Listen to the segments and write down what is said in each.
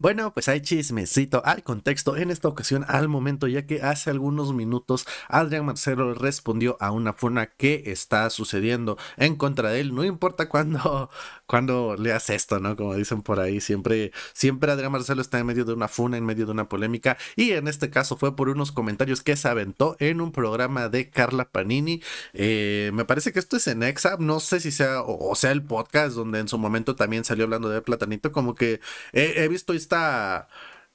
Bueno, pues hay chismecito al contexto en esta ocasión, al momento, ya que hace algunos minutos Adrián Marcelo respondió a una funa que está sucediendo en contra de él. No importa cuándo cuando leas esto, ¿no? Como dicen por ahí, siempre, siempre Adrián Marcelo está en medio de una funa, en medio de una polémica, y en este caso fue por unos comentarios que se aventó en un programa de Carla Panini. Eh, me parece que esto es en Exa, no sé si sea o, sea el podcast donde en su momento también salió hablando de Platanito, como que he, he visto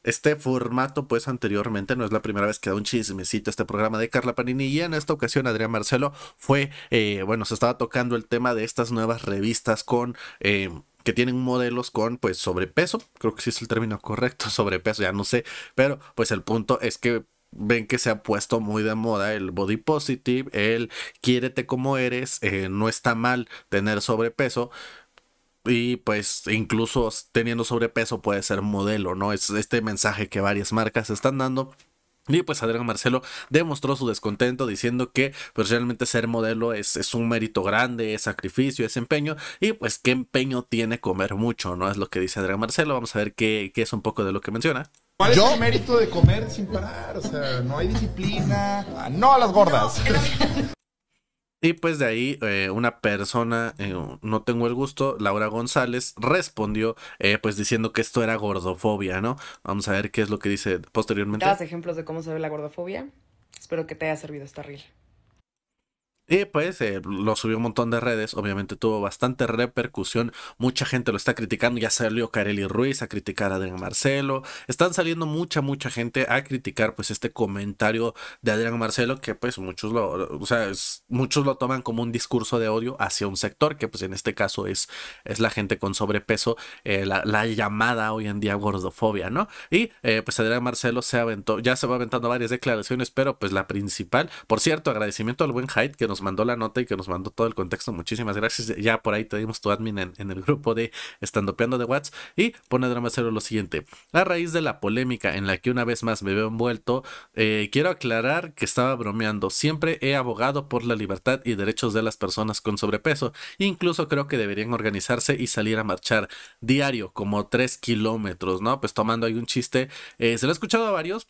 este formato, pues anteriormente no es la primera vez que da un chismecito este programa de Carla Panini. Y en esta ocasión, Adrián Marcelo fue, eh, bueno, se estaba tocando el tema de estas nuevas revistas con. Eh, que tienen modelos con pues sobrepeso, creo que sí es el término correcto, sobrepeso, ya no sé, pero pues el punto es que ven que se ha puesto muy de moda el body positive, el quiérete como eres, eh, no está mal tener sobrepeso, y pues incluso teniendo sobrepeso puede ser modelo, ¿no? Es este mensaje que varias marcas están dando. Y pues Adrián Marcelo demostró su descontento diciendo que pues realmente ser modelo es, un mérito grande, es sacrificio, es empeño y pues qué empeño tiene comer mucho, ¿no? Es lo que dice Adrián Marcelo, vamos a ver qué, es un poco de lo que menciona. ¿Cuál es el mérito de comer sin parar? O sea, no hay disciplina. Ah, no a las gordas. Y pues de ahí eh, una persona, eh, no tengo el gusto, Laura González, respondió eh, pues diciendo que esto era gordofobia, ¿no? Vamos a ver qué es lo que dice posteriormente. das ejemplos de cómo se ve la gordofobia? Espero que te haya servido esta reel. Y pues eh, lo subió un montón de redes, obviamente tuvo bastante repercusión, mucha gente lo está criticando, ya salió Kareli Ruiz a criticar a Adrián Marcelo, están saliendo mucha, mucha gente a criticar pues este comentario de Adrián Marcelo que pues muchos lo, o sea, muchos lo toman como un discurso de odio hacia un sector que pues en este caso es, es la gente con sobrepeso, eh, la, la, llamada hoy en día gordofobia, ¿no? Y eh, pues Adrián Marcelo se aventó, ya se va aventando varias declaraciones, pero pues la principal, por cierto, agradecimiento al buen Hyde que nos mandó la nota y que nos mandó todo el contexto. Muchísimas gracias. Ya por ahí te dimos tu admin en, el grupo de Estandopeando de Watts. Y pone Drama Cero lo siguiente. A raíz de la polémica en la que una vez más me veo envuelto, eh, quiero aclarar que estaba bromeando. Siempre he abogado por la libertad y derechos de las personas con sobrepeso. Incluso creo que deberían organizarse y salir a marchar diario, como tres kilómetros, ¿no? Pues tomando ahí un chiste. Eh, se lo he escuchado a varios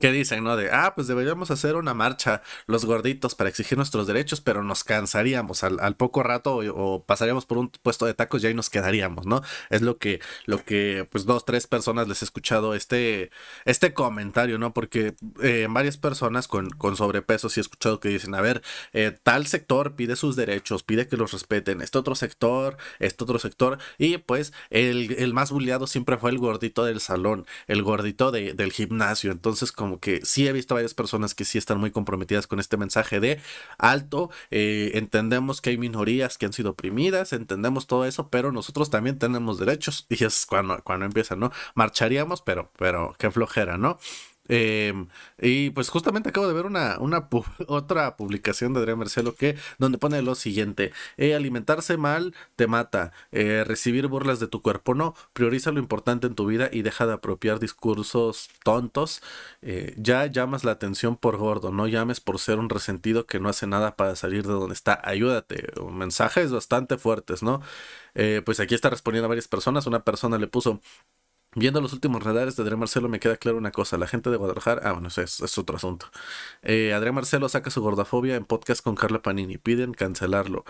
que dicen, ¿no? De, ah, pues deberíamos hacer una marcha los gorditos para exigir nuestros derechos, pero nos cansaríamos al, poco rato o, pasaríamos por un puesto de tacos y ahí nos quedaríamos, ¿no? Es lo que, lo que, pues dos, tres personas les he escuchado este, este comentario, ¿no? Porque eh, varias personas con, con, sobrepeso sí he escuchado que dicen, a ver, eh, tal sector pide sus derechos, pide que los respeten, este otro sector, este otro sector, y pues el, el más bulleado siempre fue el gordito del salón, el gordito del gimnasio, entonces como como que sí he visto varias personas que sí están muy comprometidas con este mensaje de alto, eh, entendemos que hay minorías que han sido oprimidas, entendemos todo eso, pero nosotros también tenemos derechos y es cuando, cuando empiezan, ¿no? Marcharíamos, pero, pero qué flojera, ¿no? Em, y pues justamente acabo de ver una, una otra publicación de Adrián Marcelo que donde pone lo siguiente: eh, alimentarse mal te mata, eh, recibir burlas de tu cuerpo no, prioriza lo importante en tu vida y deja de apropiar discursos tontos. Eh, ya llamas la atención por gordo, no llames por ser un resentido que no hace nada para salir de donde está. Ayúdate. Mensajes bastante fuertes, ¿no? pues aquí está respondiendo a varias personas. Una persona le puso Viendo los últimos radares de Adrián Marcelo me queda claro una cosa, la gente de Guadalajara, ah bueno, es, otro asunto. Eh, Adrián Marcelo saca su gordafobia en podcast con Carla Panini, piden cancelarlo.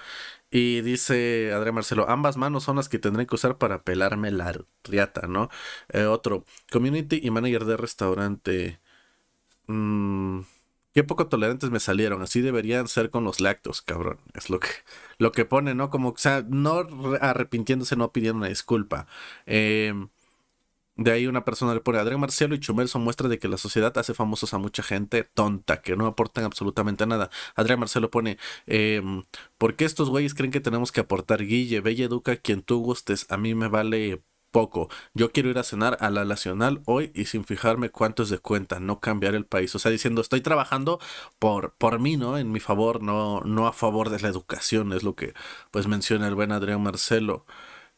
Y dice Adrián Marcelo, ambas manos son las que tendré que usar para pelarme la riata, ¿no? Eh, otro, community y manager de restaurante. Mm, qué poco tolerantes me salieron, así deberían ser con los lactos, cabrón. Es lo que, lo que pone, ¿no? Como, o sea, no arrepintiéndose, no pidiendo una disculpa. Eh... De ahí una persona le pone, Adrián Marcelo y Chumel son muestras de que la sociedad hace famosos a mucha gente tonta, que no aportan absolutamente nada. Adrián Marcelo pone, eh, ¿por qué estos güeyes creen que tenemos que aportar? Guille, Bella Educa, quien tú gustes, a mí me vale poco. Yo quiero ir a cenar a la nacional hoy y sin fijarme cuánto es de cuenta, no cambiar el país. O sea, diciendo, estoy trabajando por, por mí, ¿no? En mi favor, no, no a favor de la educación, es lo que pues menciona el buen Adrián Marcelo.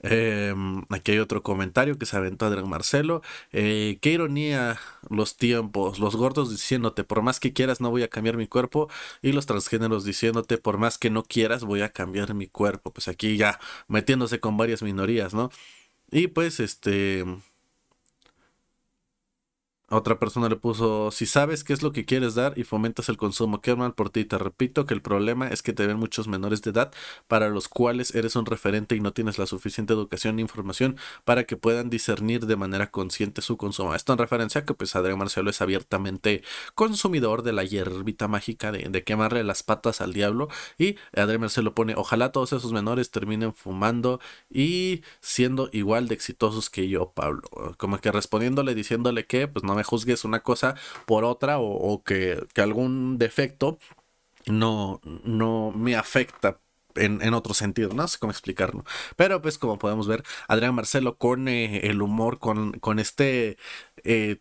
Em, aquí hay otro comentario que se aventó Adrián Marcelo. Eh, qué ironía los tiempos. Los gordos diciéndote, por más que quieras, no voy a cambiar mi cuerpo. Y los transgéneros diciéndote, por más que no quieras, voy a cambiar mi cuerpo. Pues aquí ya metiéndose con varias minorías, ¿no? Y pues este otra persona le puso, si sabes qué es lo que quieres dar y fomentas el consumo, qué mal por ti. Te repito que el problema es que te ven muchos menores de edad para los cuales eres un referente y no tienes la suficiente educación e información para que puedan discernir de manera consciente su consumo. Esto en referencia a que pues Adrián Marcelo es abiertamente consumidor de la hierbita mágica de, quemarle las patas al diablo y Adrián Marcelo pone, ojalá todos esos menores terminen fumando y siendo igual de exitosos que yo, Pablo. Como que respondiéndole, diciéndole que pues no me juzgues una cosa por otra o, que, algún defecto no, no me afecta. En, otro sentido, no sé cómo explicarlo. Pero pues como podemos ver, Adrián Marcelo con eh, el humor, con, con este eh,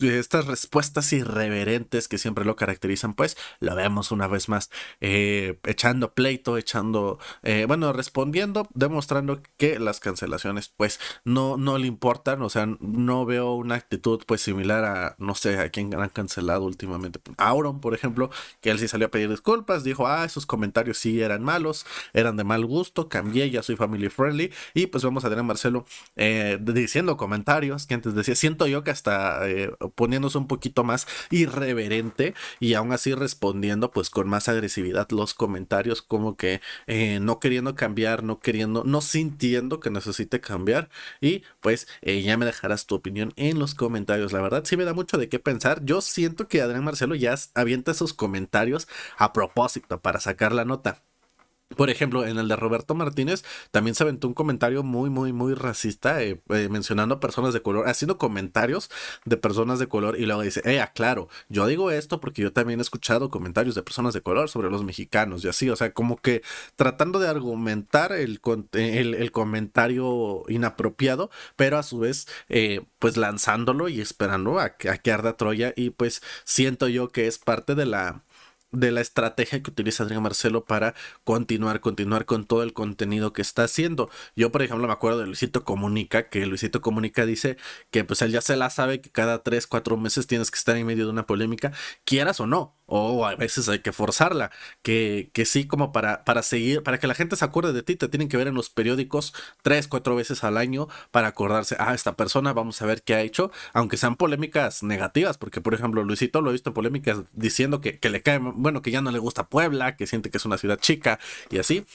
estas respuestas irreverentes que siempre lo caracterizan, pues lo vemos una vez más eh, echando pleito, echando, eh, bueno, respondiendo, demostrando que las cancelaciones pues no, no le importan, o sea, no veo una actitud pues similar a, no sé, a quién han cancelado últimamente, Auron, por ejemplo, que él sí salió a pedir disculpas, dijo, ah, esos comentarios sí eran malos, eran de mal gusto, cambié, ya soy family friendly, y pues vamos a tener a Marcelo eh, diciendo comentarios que antes decía, siento yo que hasta poniéndose un poquito más irreverente y aún así respondiendo pues con más agresividad los comentarios como que eh, no queriendo cambiar, no queriendo, no sintiendo que necesite cambiar y pues eh, ya me dejarás tu opinión en los comentarios. La verdad si me da mucho de qué pensar. Yo siento que Adrián Marcelo ya avienta sus comentarios a propósito para sacar la nota. Por ejemplo, en el de Roberto Martínez también se aventó un comentario muy, muy, muy racista eh, eh, mencionando a personas de color, haciendo comentarios de personas de color y luego dice, eh, aclaro, yo digo esto porque yo también he escuchado comentarios de personas de color sobre los mexicanos y así, o sea, como que tratando de argumentar el, el, comentario inapropiado, pero a su vez, eh, pues lanzándolo y esperando a, a que arda Troya y pues siento yo que es parte de la de la estrategia que utiliza Adrián Marcelo para continuar, continuar con todo el contenido que está haciendo. Yo, por ejemplo, me acuerdo de Luisito Comunica, que Luisito Comunica dice que pues él ya se la sabe que cada tres cuatro meses tienes que estar en medio de una polémica, quieras o no. O a veces hay que forzarla, que, que sí, como para, para seguir, para que la gente se acuerde de ti, te tienen que ver en los periódicos tres, cuatro veces al año para acordarse, ah, esta persona, vamos a ver qué ha hecho, aunque sean polémicas negativas, porque por ejemplo Luisito lo he visto en polémicas diciendo que, le cae, bueno, que ya no le gusta Puebla, que siente que es una ciudad chica y así.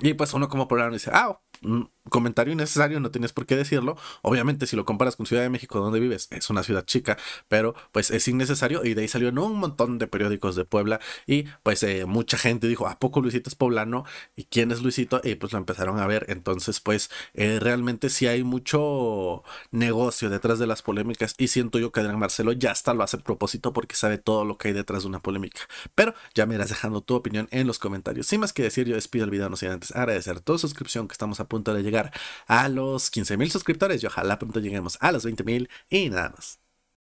Y pues uno como programa dice, ah, mm, comentario innecesario, no tienes por qué decirlo. Obviamente, si lo comparas con Ciudad de México, donde vives, es una ciudad chica, pero pues es innecesario. Y de ahí salió en un montón de periódicos de Puebla. Y pues eh, mucha gente dijo, ¿a poco Luisito es poblano? ¿Y quién es Luisito? Y pues lo empezaron a ver. Entonces, pues eh, realmente si hay mucho negocio detrás de las polémicas. Y siento yo que Adrián Marcelo ya está lo hace a propósito porque sabe todo lo que hay detrás de una polémica. Pero ya me irás dejando tu opinión en los comentarios. Sin más que decir, yo despido el video, no sé antes agradecer tu suscripción que estamos a punto de llegar a los 15 mil suscriptores y ojalá pronto lleguemos a los 20 mil y nada más.